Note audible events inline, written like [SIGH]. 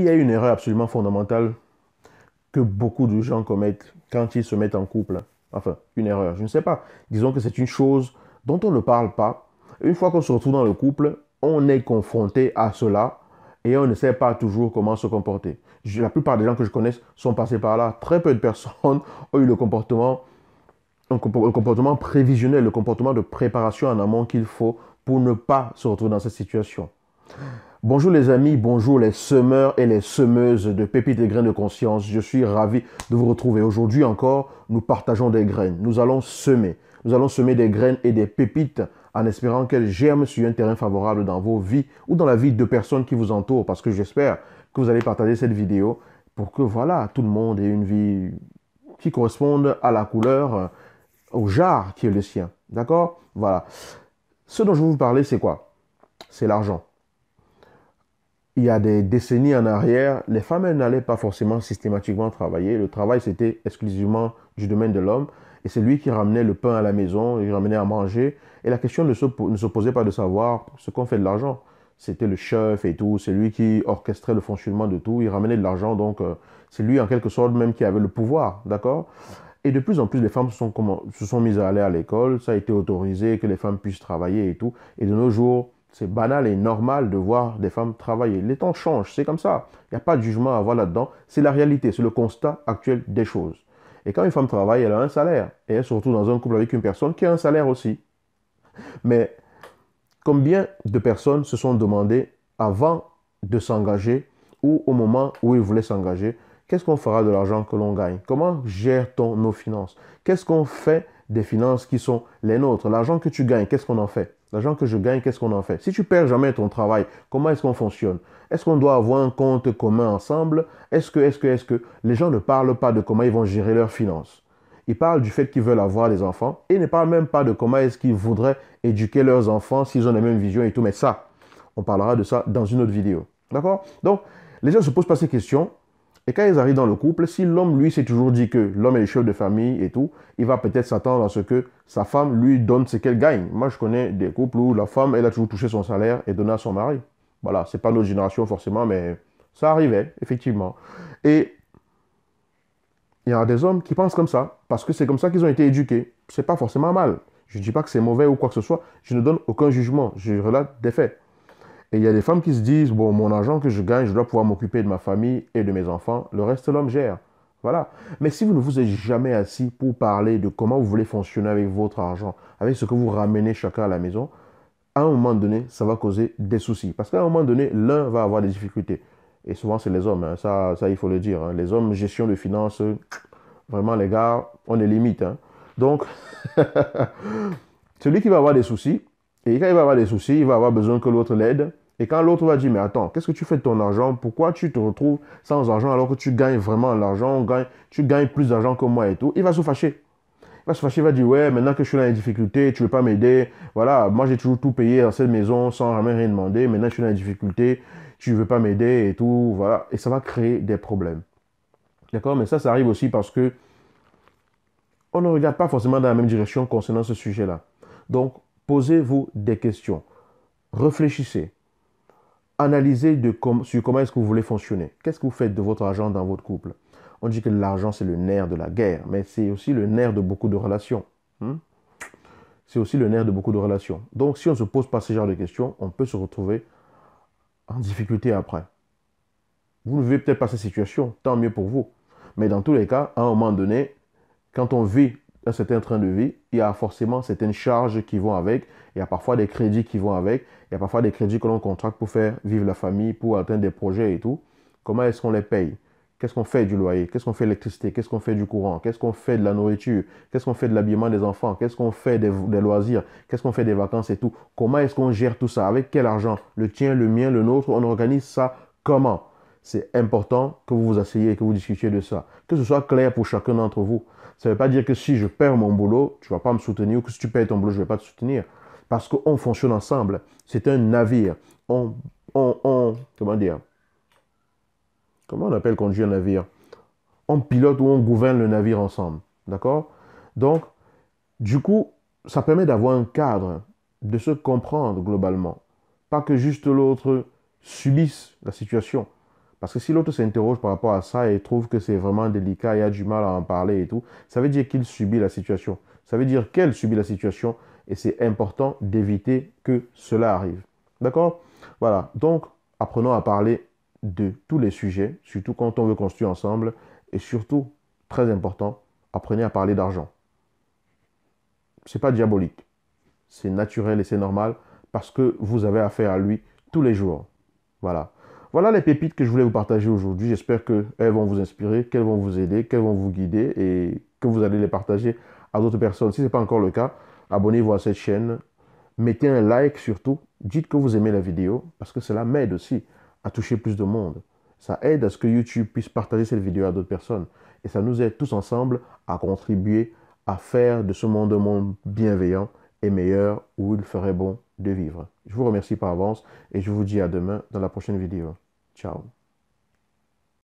Il y a une erreur absolument fondamentale que beaucoup de gens commettent quand ils se mettent en couple. Enfin, une erreur, je ne sais pas. Disons que c'est une chose dont on ne parle pas. Une fois qu'on se retrouve dans le couple, on est confronté à cela et on ne sait pas toujours comment se comporter. la plupart des gens que je connais sont passés par là. Très peu de personnes [LAUGHS] ont eu le comportement, le comportement prévisionnel, le comportement de préparation en amont qu'il faut pour ne pas se retrouver dans cette situation. Bonjour les amis, bonjour les semeurs et les semeuses de pépites et graines de conscience. Je suis ravi de vous retrouver. Aujourd'hui encore, nous partageons des graines. Nous allons semer. Nous allons semer des graines et des pépites en espérant qu'elles germent sur un terrain favorable dans vos vies ou dans la vie de personnes qui vous entourent parce que j'espère que vous allez partager cette vidéo pour que voilà, tout le monde ait une vie qui corresponde à la couleur, euh, au jar qui est le sien. D'accord Voilà. Ce dont je vais vous parler, c'est quoi C'est l'argent il y a des décennies en arrière, les femmes, n'allaient pas forcément systématiquement travailler. Le travail, c'était exclusivement du domaine de l'homme. Et c'est lui qui ramenait le pain à la maison, il ramenait à manger. Et la question ne se, posait pas de savoir ce qu'on fait de l'argent. C'était le chef et tout, c'est lui qui orchestrait le fonctionnement de tout, il ramenait de l'argent, donc euh, c'est lui en quelque sorte même qui avait le pouvoir, d'accord Et de plus en plus, les femmes sont, se sont mises à aller à l'école, ça a été autorisé, que les femmes puissent travailler et tout. Et de nos jours, c'est banal et normal de voir des femmes travailler. Les temps changent, c'est comme ça. Il n'y a pas de jugement à avoir là-dedans. C'est la réalité, c'est le constat actuel des choses. Et quand une femme travaille, elle a un salaire. Et surtout dans un couple avec une personne qui a un salaire aussi. Mais combien de personnes se sont demandées avant de s'engager ou au moment où ils voulaient s'engager, qu'est-ce qu'on fera de l'argent que l'on gagne Comment gère-t-on nos finances Qu'est-ce qu'on fait des finances qui sont les nôtres. L'argent que tu gagnes, qu'est-ce qu'on en fait L'argent que je gagne, qu'est-ce qu'on en fait Si tu perds jamais ton travail, comment est-ce qu'on fonctionne Est-ce qu'on doit avoir un compte commun ensemble Est-ce que, est-ce que, est-ce que les gens ne parlent pas de comment ils vont gérer leurs finances Ils parlent du fait qu'ils veulent avoir des enfants et ne parlent même pas de comment est-ce qu'ils voudraient éduquer leurs enfants s'ils ont la même vision et tout. Mais ça, on parlera de ça dans une autre vidéo. D'accord Donc, les gens se posent pas ces questions et quand ils arrivent dans le couple, si l'homme, lui, s'est toujours dit que l'homme est le chef de famille et tout, il va peut-être s'attendre à ce que sa femme lui donne ce qu'elle gagne. Moi, je connais des couples où la femme, elle a toujours touché son salaire et donné à son mari. Voilà, c'est pas notre génération forcément, mais ça arrivait, effectivement. Et il y a des hommes qui pensent comme ça, parce que c'est comme ça qu'ils ont été éduqués. C'est pas forcément mal. Je ne dis pas que c'est mauvais ou quoi que ce soit. Je ne donne aucun jugement. Je relate des faits. Et il y a des femmes qui se disent, bon, mon argent que je gagne, je dois pouvoir m'occuper de ma famille et de mes enfants. Le reste, l'homme gère. Voilà. Mais si vous ne vous êtes jamais assis pour parler de comment vous voulez fonctionner avec votre argent, avec ce que vous ramenez chacun à la maison, à un moment donné, ça va causer des soucis. Parce qu'à un moment donné, l'un va avoir des difficultés. Et souvent, c'est les hommes. Hein. Ça, ça, il faut le dire. Hein. Les hommes, gestion de finances, vraiment, les gars, on est limite. Hein. Donc, [LAUGHS] celui qui va avoir des soucis, et quand il va avoir des soucis, il va avoir besoin que l'autre l'aide. Et quand l'autre va dire, mais attends, qu'est-ce que tu fais de ton argent Pourquoi tu te retrouves sans argent alors que tu gagnes vraiment l'argent Tu gagnes plus d'argent que moi et tout. Il va se fâcher. Il va se fâcher, il va dire, ouais, maintenant que je suis dans les difficultés, tu ne veux pas m'aider. Voilà, moi j'ai toujours tout payé dans cette maison sans jamais rien demander. Maintenant je suis dans les difficultés, tu ne veux pas m'aider et tout. Voilà. Et ça va créer des problèmes. D'accord Mais ça, ça arrive aussi parce que on ne regarde pas forcément dans la même direction concernant ce sujet-là. Donc, Posez-vous des questions. Réfléchissez. Analysez de sur comment est-ce que vous voulez fonctionner. Qu'est-ce que vous faites de votre argent dans votre couple On dit que l'argent, c'est le nerf de la guerre, mais c'est aussi le nerf de beaucoup de relations. Hein? C'est aussi le nerf de beaucoup de relations. Donc, si on ne se pose pas ce genre de questions, on peut se retrouver en difficulté après. Vous ne vivez peut-être pas cette situation, tant mieux pour vous. Mais dans tous les cas, à un moment donné, quand on vit un certain train de vie, il y a forcément certaines charges qui vont avec, il y a parfois des crédits qui vont avec, il y a parfois des crédits que l'on contracte pour faire vivre la famille, pour atteindre des projets et tout. Comment est-ce qu'on les paye Qu'est-ce qu'on fait du loyer Qu'est-ce qu'on fait de l'électricité Qu'est-ce qu'on fait du courant Qu'est-ce qu'on fait de la nourriture Qu'est-ce qu'on fait de l'habillement des enfants Qu'est-ce qu'on fait des loisirs Qu'est-ce qu'on fait des vacances et tout Comment est-ce qu'on gère tout ça Avec quel argent Le tien, le mien, le nôtre On organise ça comment c'est important que vous vous asseyez et que vous discutiez de ça. Que ce soit clair pour chacun d'entre vous. Ça ne veut pas dire que si je perds mon boulot, tu ne vas pas me soutenir ou que si tu perds ton boulot, je ne vais pas te soutenir. Parce qu'on fonctionne ensemble. C'est un navire. On, on, on, comment dire Comment on appelle conduire un navire On pilote ou on gouverne le navire ensemble. D'accord Donc, du coup, ça permet d'avoir un cadre, de se comprendre globalement. Pas que juste l'autre subisse la situation parce que si l'autre s'interroge par rapport à ça et trouve que c'est vraiment délicat il a du mal à en parler et tout, ça veut dire qu'il subit la situation. Ça veut dire qu'elle subit la situation et c'est important d'éviter que cela arrive. D'accord Voilà, donc apprenons à parler de tous les sujets, surtout quand on veut construire ensemble et surtout, très important, apprenez à parler d'argent. Ce n'est pas diabolique. C'est naturel et c'est normal parce que vous avez affaire à lui tous les jours. Voilà. Voilà les pépites que je voulais vous partager aujourd'hui. J'espère qu'elles vont vous inspirer, qu'elles vont vous aider, qu'elles vont vous guider et que vous allez les partager à d'autres personnes. Si ce n'est pas encore le cas, abonnez-vous à cette chaîne. Mettez un like surtout. Dites que vous aimez la vidéo parce que cela m'aide aussi à toucher plus de monde. Ça aide à ce que YouTube puisse partager cette vidéo à d'autres personnes. Et ça nous aide tous ensemble à contribuer à faire de ce monde un monde bienveillant est meilleur où il ferait bon de vivre. Je vous remercie par avance et je vous dis à demain dans la prochaine vidéo. Ciao